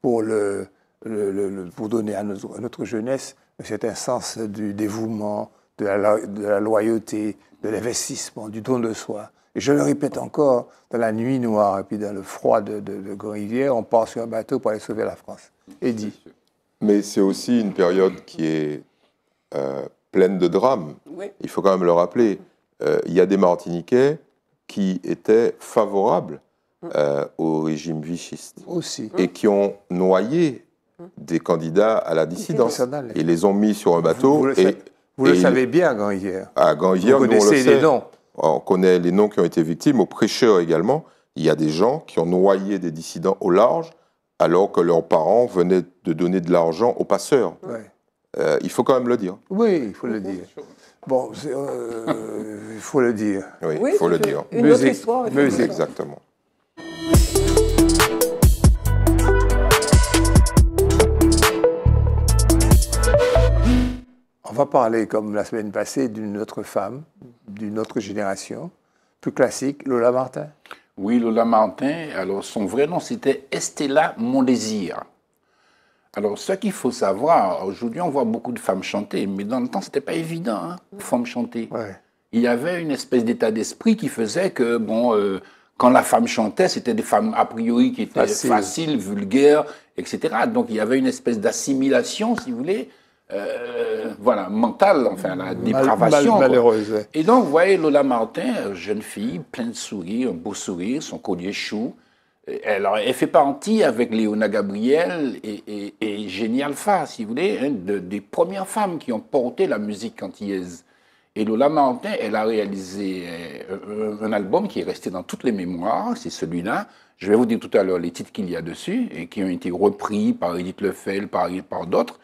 [SPEAKER 1] pour, donner à notre, jeunesse un jeunesse sens du dévouement, de la, loyauté, de l'investissement, du don de soi. Et je le répète encore, dans la nuit noire et puis dans le froid de, de, on part sur un bateau pour aller sauver la France.
[SPEAKER 3] Et dit. Mais c'est aussi une période qui est euh, pleine de drames. Il faut quand même le rappeler. Euh, il y a des Martiniquais qui étaient favorables hum. euh, au régime vichiste. Aussi. Et qui ont noyé hum. des candidats à la hum. dissidence. et les ont mis sur un bateau et, vous le savez
[SPEAKER 1] bien, À ah,
[SPEAKER 3] Vous connaissez les noms. On connaît les noms qui ont été victimes, aux prêcheurs également. Il y a des gens qui ont noyé des dissidents au large, alors que leurs parents venaient de donner de l'argent aux passeurs. Euh, il faut quand même le dire.
[SPEAKER 1] Oui, il faut le dire. Bon, euh,
[SPEAKER 3] il faut le dire. Oui, il faut le dire. Une autre histoire.
[SPEAKER 1] Exactement. va parler, comme la semaine passée, d'une autre femme, d'une autre génération, plus classique, Lola Martin. Oui, Lola Martin. Alors, son vrai nom, c'était Estella Mondésir.
[SPEAKER 5] Alors, ce qu'il faut savoir, aujourd'hui, on voit beaucoup de femmes chanter, mais dans le temps, c'était pas évident, hein, femmes chanter. Il y avait une espèce d'état d'esprit qui faisait que, bon, euh, quand la femme chantait, c'était des femmes a priori qui étaient faciles, vulgaires, etc. Donc, il y avait une espèce d'assimilation, si vous voulez, euh, voilà, mentale, enfin, la dépravation. Mal, malheureuse. Et donc, vous voyez Lola Martin, euh, jeune fille, pleine de sourire, un beau sourire, son collier chou. Euh, elle fait partie avec Léona Gabriel et, et, et Alpha, si vous voulez, hein, des premières femmes qui ont porté la musique cantillaise. Et Lola Martin, elle a réalisé un album qui est resté dans toutes les mémoires, c'est celui-là. Je vais vous dire tout à l'heure les titres qu'il y a dessus et qui ont été repris par Edith Lefel, par, par d'autres.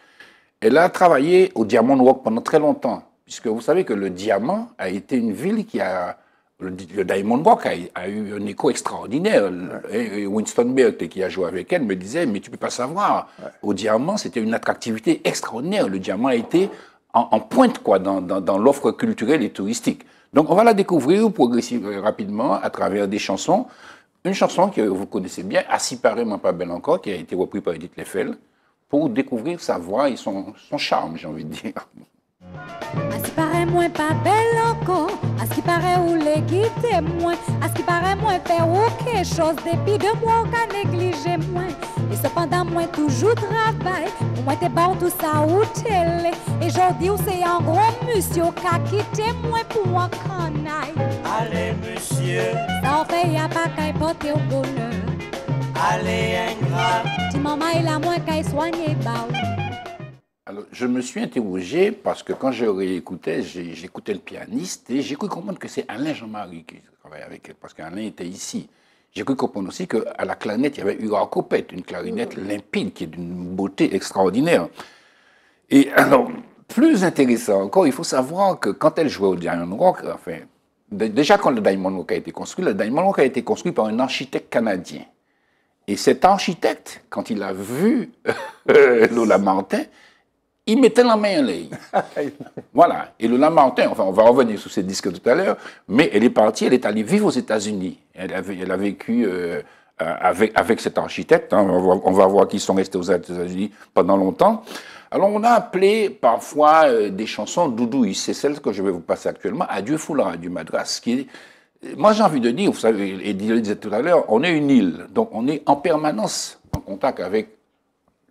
[SPEAKER 5] Elle a travaillé au Diamond Rock pendant très longtemps, puisque vous savez que le diamant a été une ville qui a... Le, Diamond Rock a, eu un écho extraordinaire. Winston Bert, qui a joué avec elle, me disait, mais tu ne peux pas savoir, au diamant, c'était une attractivité extraordinaire. Le diamant a été en, pointe quoi, dans, l'offre culturelle et touristique. Donc on va la découvrir progressivement, euh, rapidement, à travers des chansons. Une chanson que vous connaissez bien, Assis Paré, pas belle encore, qui a été reprise par Edith Leffel pour découvrir sa voix et son, son charme, j'ai envie de dire.
[SPEAKER 6] À ce qui paraît moins pas belle encore, à ce qui paraît ou les quitter moins, à ce qui paraît moins faire quelque chose, depuis de moi qu'à négliger moins. Et cependant, moi toujours travaille, moi t'es bon tout ça ou télé. Et aujourd'hui, c'est un gros monsieur a quitté moins pour qu'en aille Allez, monsieur. En fait y'a pas qu'à porter au bonheur allez ingrat. maman, la moins
[SPEAKER 5] Alors, je me suis interrogé parce que quand je j'ai j'écoutais le pianiste et j'ai cru comprendre que c'est Alain Jean-Marie qui travaillait avec elle, parce qu'Alain était ici. J'ai cru comprendre aussi qu'à la clarinette, il y avait Hura Copette, une clarinette limpide qui est d'une beauté extraordinaire. Et alors, plus intéressant encore, il faut savoir que quand elle jouait au Diamond Rock, enfin, déjà quand le Diamond Rock a été construit, le Diamond Rock a été construit par un architecte canadien et cet architecte, quand il a vu euh, le Lamartin, il mettait la main en l'œil. [laughs] voilà. Et le Lamartin, enfin, on va revenir sur ses disques tout à l'heure, mais elle est partie, elle est allée vivre aux États-Unis. Elle, elle a, vécu euh, euh, avec, avec cet architecte. Hein. On, va, voir qu'ils sont restés aux États-Unis pendant longtemps. Alors, on a appelé parfois des chansons doudouilles. C'est celle que je vais vous passer actuellement, Adieu foulard, adieu madras, qui est moi, j'ai envie de dire, vous savez, et je le disait tout à l'heure, on est une île, donc on est en permanence en contact avec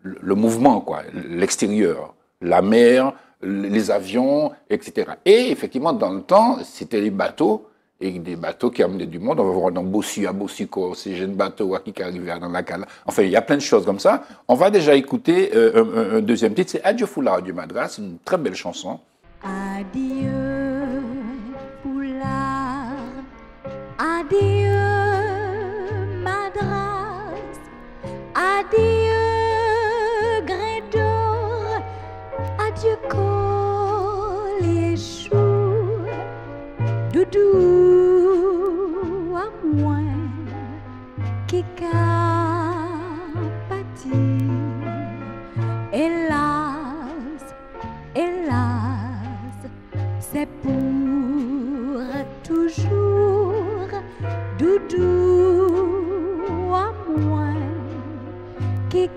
[SPEAKER 5] le mouvement, quoi, l'extérieur, la mer, les avions, etc. Et effectivement, dans le temps, c'était les bateaux, et des bateaux qui amenaient du monde. On va voir dans Bossu, à j'ai ces jeunes bateaux qui arrivaient à Nakala. Enfin, il y a plein de choses comme ça. On va déjà écouter euh, un, deuxième titre, c'est Adieu Foulard du Madras, une très belle chanson.
[SPEAKER 6] Adieu. Adieu, Madras. Adieu, Grédor. Adieu, collier Doudou.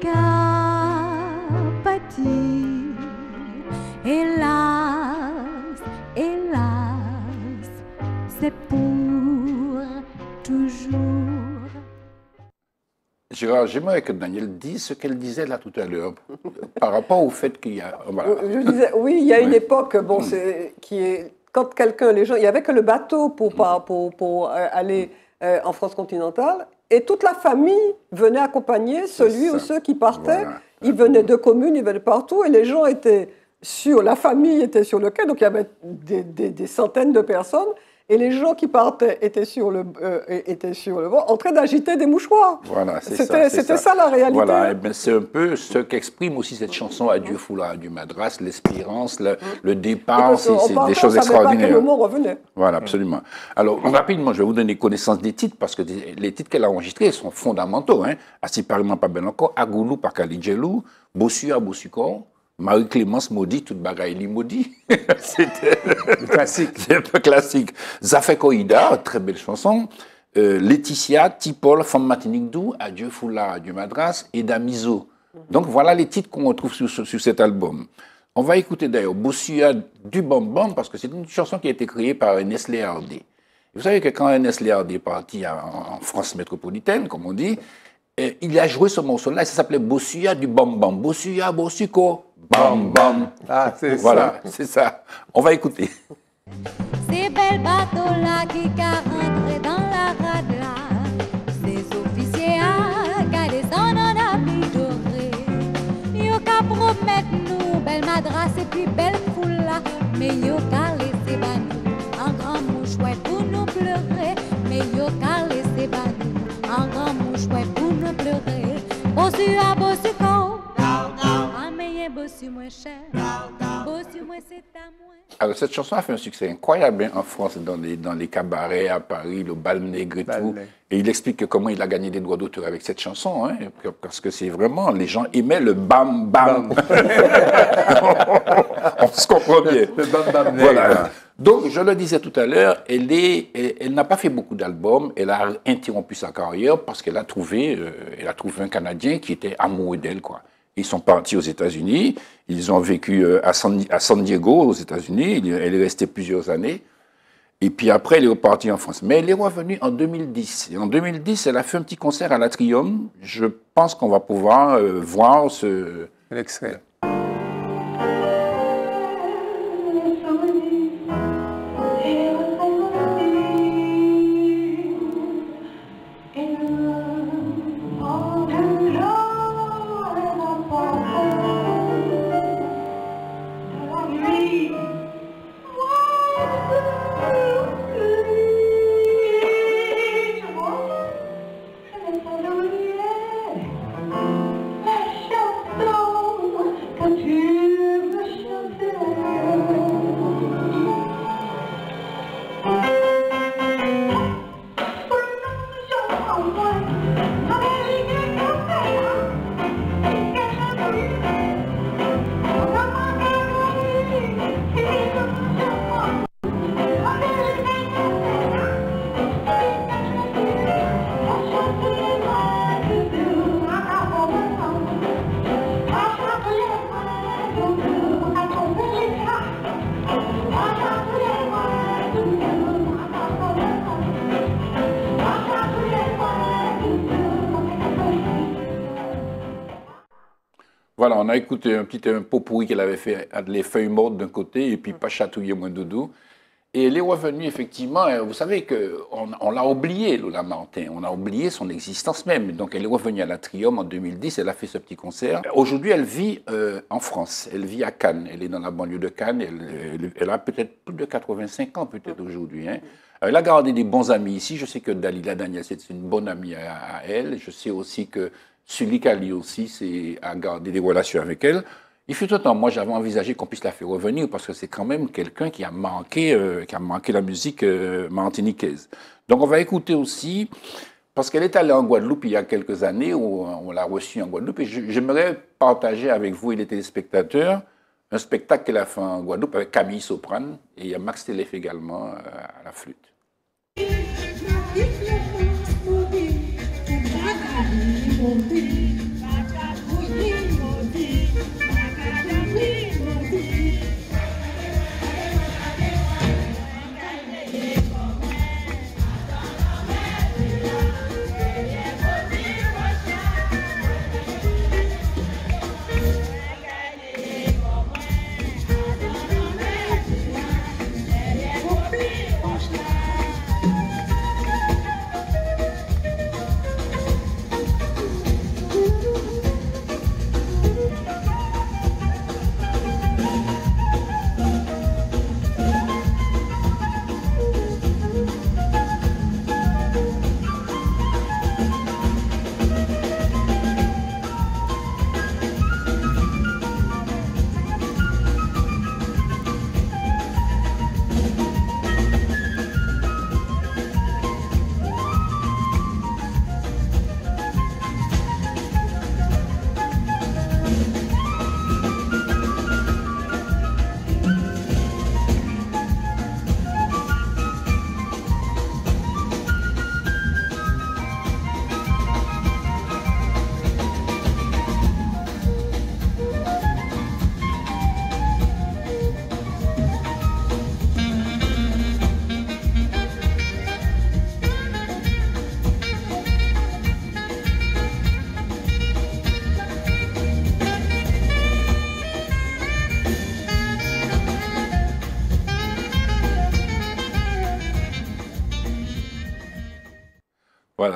[SPEAKER 6] et là Hélas, hélas, c'est toujours.
[SPEAKER 5] j'aimerais que Daniel dise ce qu'elle disait là tout à l'heure [laughs] par rapport au fait qu'il y a.
[SPEAKER 2] Euh, Je oui, il y a une époque bon, mm. c'est qui est. Quand quelqu'un, les gens, il n'y avait que le bateau pour, pour, pour, euh, aller euh, en France continentale. Et toute la famille venait accompagner celui ou ceux qui partaient. Ils venaient de communes, ils venaient de partout, et les gens étaient sur, la famille était sur le quai, donc il y avait des centaines de personnes et les gens qui partaient étaient sur le, euh, sur le banc, en train d'agiter des mouchoirs.
[SPEAKER 5] Voilà, c'est ça. C'était ça. la réalité. Voilà, eh ben, c'est un peu ce qu'exprime aussi cette chanson Adieu foulard, du madras, l'espérance, le, mm. départ, c'est des choses extraordinaires. Pas que le mot revenait. Voilà, mm. absolument. Alors, rapidement, je vais vous donner connaissance des titres, parce que les titres qu'elle a enregistrés sont fondamentaux. Hein. Assis par pas bien encore, Agoulou par Kalidjelou, Bossu à Marie-Clémence maudit, toute bagaille lui maudit. [laughs] C'était classique. [laughs] C'est un peu classique. Zafé Koïda, très belle chanson. Euh, Laetitia, Tipol, Femme Matinique Dou, Adieu Foula, Adieu Madras, et Damiso. Donc voilà les titres qu'on retrouve sur, cet album. On va écouter d'ailleurs Bossuya du Bonbon parce que c'est une chanson qui a été créée par Ernest Léardé. Vous savez que quand un Léardé est parti en, France métropolitaine, comme on dit, euh, il a joué ce morceau-là, ça s'appelait Bossuya du Bambam, Bossuya, Bossuko bam, bam. Ah, c'est voilà, ça. c'est ça. On va écouter.
[SPEAKER 6] Ces belles bateaux-là qui carentraient dans la rade-là, ces officiers à en en habit doré. Yo qu'à promettre nous, belle madrasse et puis belle foule-là, mais yo qu'à laisser banou, en grand mouchouet pour nous pleurer, mais yo qu'à laisser banou, en grand mouchouet pour nous pleurer. Bossu à bossu quand
[SPEAKER 5] alors, ah, cette chanson a fait un succès incroyable hein, en France, dans les, dans les cabarets, à Paris, le bal nègre et tout. Et il explique comment il a gagné des droits d'auteur avec cette chanson, hein, parce que c'est vraiment, les gens aimaient le bam bam. [laughs] on, se comprend bien. Le, bam bam Voilà. Donc, je le disais tout à l'heure, elle, est, elle n'a pas fait beaucoup d'albums, elle a interrompu sa carrière parce qu'elle a trouvé, euh, elle a trouvé un Canadien qui était amoureux d'elle, quoi. Ils sont partis aux États-Unis, ils ont vécu euh, à San, Diego, aux États-Unis, elle est restée plusieurs années. Et puis après, elle est repartie en France. Mais elle est revenue en 2010. Et en 2010, elle a fait un petit concert à l'Atrium. Je pense qu'on va pouvoir euh, voir
[SPEAKER 1] ce... L'extrait.
[SPEAKER 5] écoute, un petit un pot pourri qu'elle avait fait, les feuilles mortes d'un côté et puis mm. pas chatouiller moins doudou. Et elle est revenue, effectivement, euh, vous savez qu'on on, l'a oublié, Lola Martin, on a oublié son existence même. Donc elle est revenue à l'Atrium en 2010, elle a fait ce petit concert. Aujourd'hui, elle vit euh, en France, elle vit à Cannes, elle est dans la banlieue de Cannes, elle, a peut-être plus de 85 ans peut-être mm. aujourd'hui. Hein. Euh, elle a gardé des bons amis ici, je sais que Dalila Daniel, c'est une bonne amie à elle, je sais aussi que Sulika, lui aussi, c'est à garder des relations avec elle. Il fut autant, moi j'avais envisagé qu'on puisse la faire revenir parce que c'est quand même quelqu'un qui a manqué, euh, qui a manqué la musique euh, martiniquaise. Donc on va écouter aussi, parce qu'elle est allée en Guadeloupe il y a quelques années, où on l'a reçue en Guadeloupe, et j'aimerais partager avec vous et les téléspectateurs un spectacle qu'elle a fait en Guadeloupe avec Camille Soprane, et il y a Max Telef également euh, à la flûte. Thank you.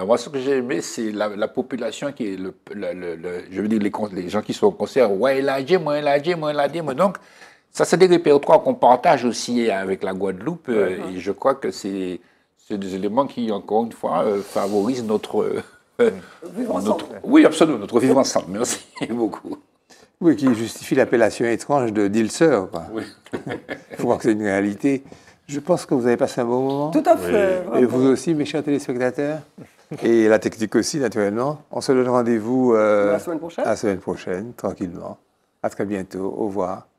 [SPEAKER 5] moi ce que j'ai aimé, c'est la, population qui est je veux dire les, gens qui sont au concert, ouais, elle a dit, moi, elle a dit, moi, a dit, Donc, ça, c'est des répertoires qu'on partage aussi hein, avec la Guadeloupe, euh, et je crois que c'est des éléments qui, encore une fois, euh, favorisent
[SPEAKER 1] euh, notre. ensemble. oui, absolument, notre vivre ensemble. Merci beaucoup. Oui, qui justifie l'appellation étrange de deal sœur. Oui. [laughs] Il que c'est une réalité. Je pense que vous avez passé un bon moment. Tout à fait. Et vous aussi, mes chers téléspectateurs. Et la technique aussi, naturellement. On se donne rendez-vous euh, la semaine prochaine. La semaine prochaine, tranquillement. À très bientôt. Au revoir.